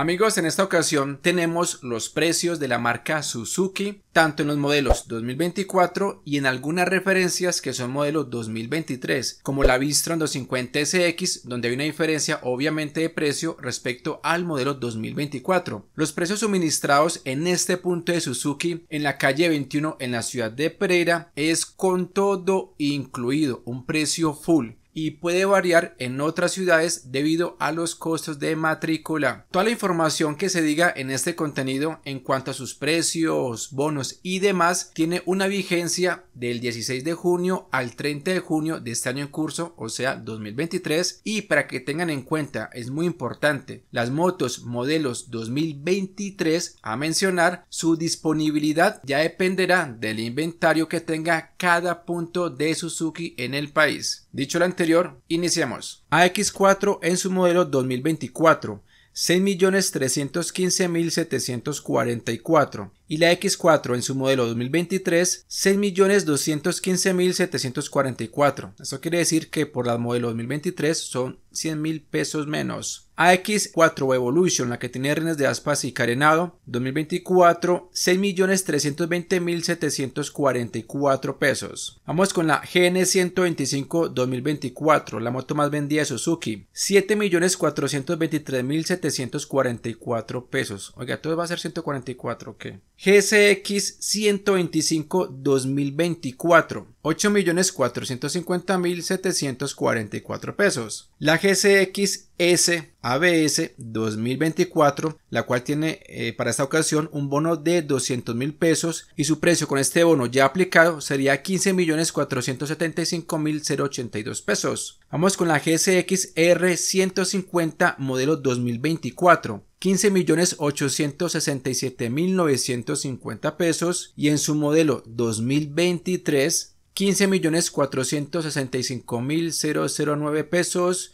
Amigos, en esta ocasión tenemos los precios de la marca Suzuki, tanto en los modelos 2024 y en algunas referencias que son modelos 2023, como la Vistron 250 SX, donde hay una diferencia obviamente de precio respecto al modelo 2024. Los precios suministrados en este punto de Suzuki, en la calle 21 en la ciudad de Pereira, es con todo incluido, un precio full y puede variar en otras ciudades debido a los costos de matrícula. Toda la información que se diga en este contenido en cuanto a sus precios, bonos y demás tiene una vigencia del 16 de junio al 30 de junio de este año en curso, o sea 2023, y para que tengan en cuenta, es muy importante, las motos modelos 2023 a mencionar, su disponibilidad ya dependerá del inventario que tenga cada punto de Suzuki en el país. Dicho lo anterior, iniciamos iniciemos. AX4 en su modelo 2024 6.315.744 y la X4 en su modelo 2023 6.215.744. eso quiere decir que por la modelo 2023 son 100.000 pesos menos. AX4 Evolution, la que tiene rines de aspas y carenado, 2024, 6.320.744 pesos. Vamos con la GN125 2024, la moto más vendida de Suzuki, 7.423.744 pesos. Oiga, todo va a ser 144, ¿qué? GCX GSX 125 2024, 8.450.744 pesos. La gsx S ABS 2024, la cual tiene eh, para esta ocasión un bono de 200.000 pesos y su precio con este bono ya aplicado sería 15.475.082 pesos. Vamos con la GSX R150 modelo 2024. 15.867.950 pesos y en su modelo 2023 15.465.009 pesos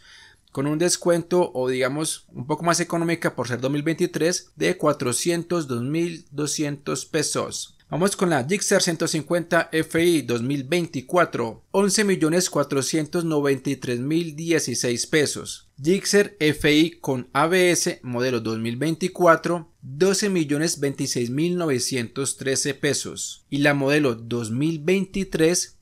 con un descuento o digamos un poco más económica por ser 2023 de 402.200 pesos. Vamos con la Gixxer 150 FI 2024, 11.493.016 pesos. Gixxer FI con ABS modelo 2024, 12.026.913 pesos. Y la modelo 2023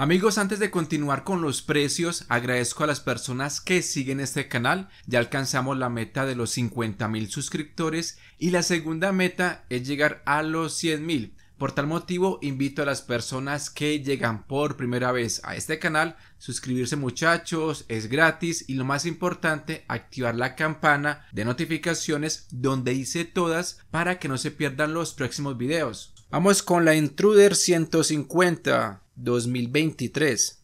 Amigos, antes de continuar con los precios, agradezco a las personas que siguen este canal. Ya alcanzamos la meta de los 50.000 mil suscriptores y la segunda meta es llegar a los 100.000 mil. Por tal motivo, invito a las personas que llegan por primera vez a este canal, suscribirse muchachos, es gratis y lo más importante, activar la campana de notificaciones donde hice todas para que no se pierdan los próximos videos. Vamos con la Intruder 150. 2023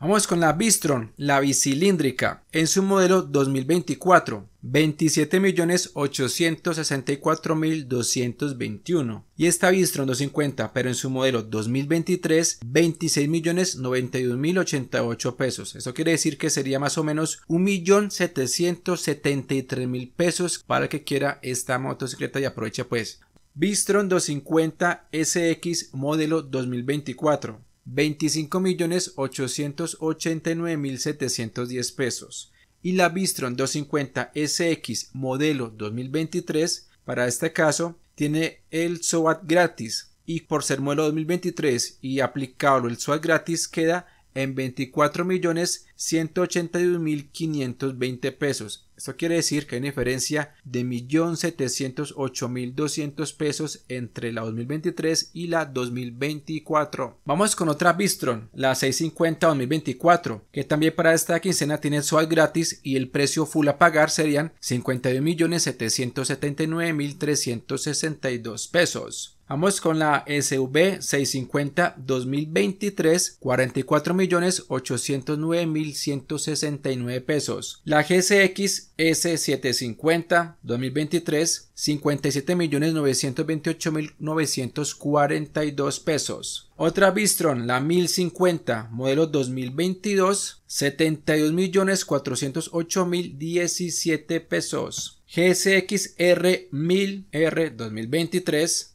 Vamos con la Bistron, la bicilíndrica, en su modelo 2024, 27.864.221. Y esta Bistron 250, pero en su modelo 2023, 26.091.088 pesos. Eso quiere decir que sería más o menos 1.773.000 pesos para el que quiera esta motocicleta y aproveche pues. Bistron 250 SX modelo 2024. 25.889.710 pesos y la Bistron 250 SX modelo 2023 para este caso tiene el SOAT gratis y por ser modelo 2023 y aplicado el SOAT gratis queda en 24.181.520 pesos. Esto quiere decir que hay una diferencia de 1.708.200 pesos entre la 2023 y la 2024. Vamos con otra Bistron, la 650 2024, que también para esta quincena tiene SWAT gratis y el precio full a pagar serían 52.779.362 pesos. Vamos con la sv 650 2023, 44.809.169 pesos. La GCX S750 2023, 57.928.942 pesos. Otra Bistron, la 1050, modelo 2022, 72.408.017 pesos. GSX-R1000R 2023,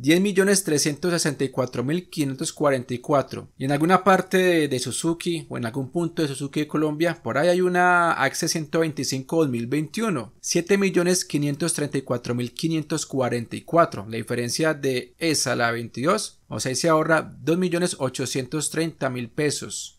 10.364.544. Y en alguna parte de, Suzuki o en algún punto de Suzuki de Colombia, por ahí hay una Axe 125 2021. 7.534.544. La diferencia de esa, la 22, o sea, se ahorra 2.830.000 pesos.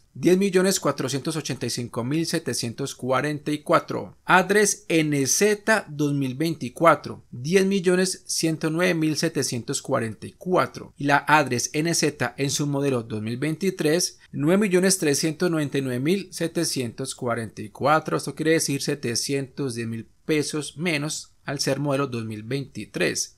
10.485.744. Adres NZ 2024. 10.109.744. Y la Adres NZ en su modelo 2023. 9.399.744. Esto quiere decir 710.000 pesos menos al ser modelo 2023.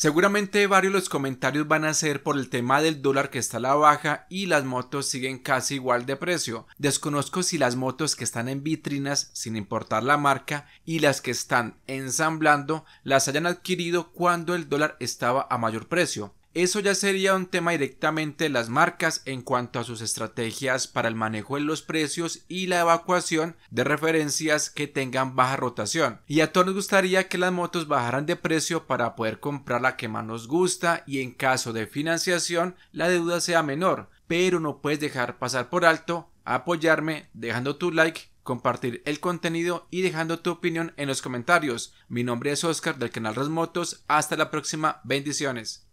Seguramente varios los comentarios van a ser por el tema del dólar que está a la baja y las motos siguen casi igual de precio. Desconozco si las motos que están en vitrinas, sin importar la marca, y las que están ensamblando, las hayan adquirido cuando el dólar estaba a mayor precio. Eso ya sería un tema directamente de las marcas en cuanto a sus estrategias para el manejo de los precios y la evacuación de referencias que tengan baja rotación. Y a todos nos gustaría que las motos bajaran de precio para poder comprar la que más nos gusta y en caso de financiación la deuda sea menor, pero no puedes dejar pasar por alto apoyarme dejando tu like compartir el contenido y dejando tu opinión en los comentarios. Mi nombre es Oscar del canal Rasmotos. Hasta la próxima. Bendiciones.